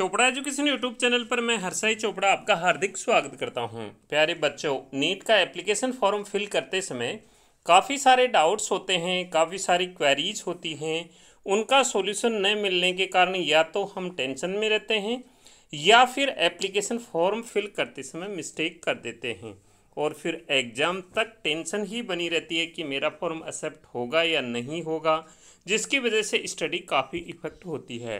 Chopra education YouTube channel पर मैं हरसाई चोपड़ा आपका हार्दिक स्वागत करता हूं प्यारे बच्चों नीट का एप्लीकेशन फॉर्म फिल करते समय काफ़ी सारे डाउट्स होते हैं काफ़ी सारी क्वेरीज होती हैं उनका सॉल्यूशन न मिलने के कारण या तो हम टेंशन में रहते हैं या फिर एप्लीकेशन फॉर्म फिल करते समय मिस्टेक कर देते हैं और फिर एग्ज़ाम तक टेंशन ही बनी रहती है कि मेरा फॉर्म एक्सेप्ट होगा या नहीं होगा जिसकी वजह से स्टडी काफ़ी इफ़ेक्ट होती है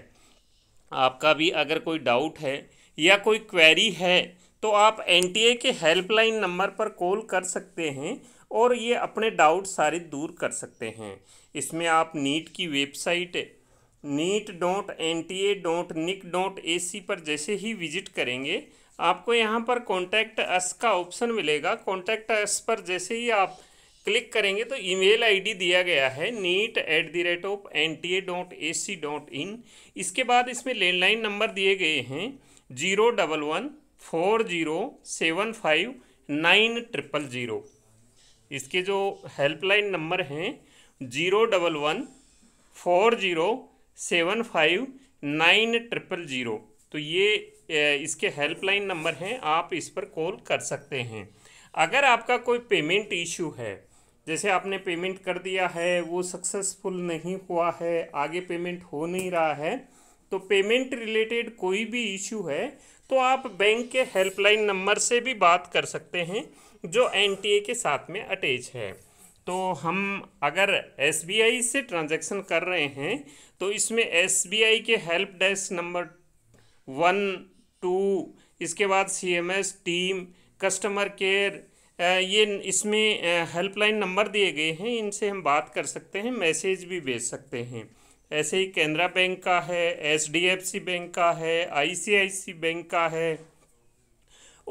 आपका भी अगर कोई डाउट है या कोई क्वेरी है तो आप एन के हेल्पलाइन नंबर पर कॉल कर सकते हैं और ये अपने डाउट सारे दूर कर सकते हैं इसमें आप नीट की website NEET dot N T A dot nic dot A C पर जैसे ही विजिट करेंगे आपको यहाँ पर कॉन्टैक्ट अस का ऑप्शन मिलेगा कॉन्टैक्ट अस पर जैसे ही आप क्लिक करेंगे तो ईमेल आईडी दिया गया है NEET at the rate of N T A dot A C dot in इसके बाद इसमें लैंडलाइन नंबर दिए गए हैं zero double one four zero seven five nine triple zero इसके जो हेल्पलाइन नंबर हैं zero double one four zero seven five nine triple zero तो ये इसके हेल्पलाइन नंबर हैं आप इस पर कॉल कर सकते हैं अगर आपका कोई पेमेंट इशू है जैसे आपने पेमेंट कर दिया है वो सक्सेसफुल नहीं हुआ है आगे पेमेंट हो नहीं रहा है तो पेमेंट रिलेटेड कोई भी इशू है तो आप बैंक के हेल्पलाइन नंबर से भी बात कर सकते हैं जो एन के साथ में अटैच है तो हम अगर एस से ट्रांजैक्शन कर रहे हैं तो इसमें S K help desk number one two इसके बाद C M S team customer care ये इसमें हेल्पलाइन नंबर दिए गए हैं इनसे हम बात कर सकते हैं मैसेज भी भेज सकते हैं ऐसे ही कैनरा बैंक का है H D F C bank का है आई सी आई सी बैंक का है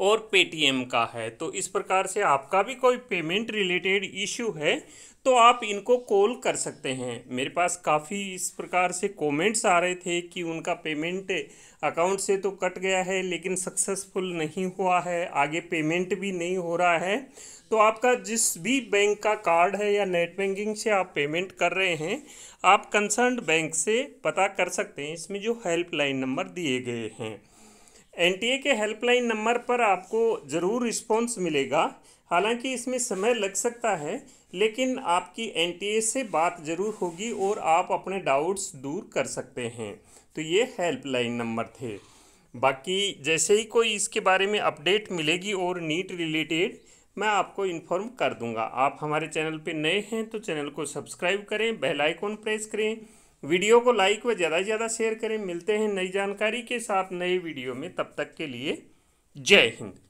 और पेटीएम का है तो इस प्रकार से आपका भी कोई पेमेंट रिलेटेड इशू है तो आप इनको कॉल कर सकते हैं मेरे पास काफ़ी इस प्रकार से कमेंट्स आ रहे थे कि उनका पेमेंट अकाउंट से तो कट गया है लेकिन सक्सेसफुल नहीं हुआ है आगे पेमेंट भी नहीं हो रहा है तो आपका जिस भी बैंक का कार्ड है या नेट बैंकिंग से आप पेमेंट कर रहे हैं आप कंसर्न बैंक से पता कर सकते हैं इसमें जो हेल्पलाइन नंबर दिए गए हैं एनटीए के हेल्पलाइन नंबर पर आपको ज़रूर रिस्पॉन्स मिलेगा हालांकि इसमें समय लग सकता है लेकिन आपकी एनटीए से बात ज़रूर होगी और आप अपने डाउट्स दूर कर सकते हैं तो ये हेल्पलाइन नंबर थे बाकी जैसे ही कोई इसके बारे में अपडेट मिलेगी और नीट रिलेटेड मैं आपको इन्फॉर्म कर दूंगा आप हमारे चैनल पे नए हैं तो चैनल को सब्सक्राइब करें बेल आइकॉन प्रेस करें वीडियो को लाइक व ज़्यादा से ज़्यादा शेयर करें मिलते हैं नई जानकारी के साथ नए वीडियो में तब तक के लिए जय हिंद